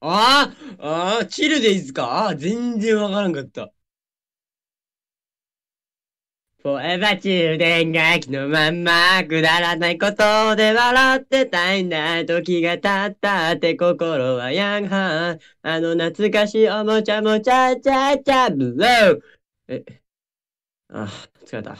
あーああチルでいいっすかあ全然わからんかった。フォーエバルデンが気のまんまくだらないことで笑ってたいんだ時が経ったって心はヤンハあの懐かしいおもちゃもちゃちゃちゃブローえあ疲れた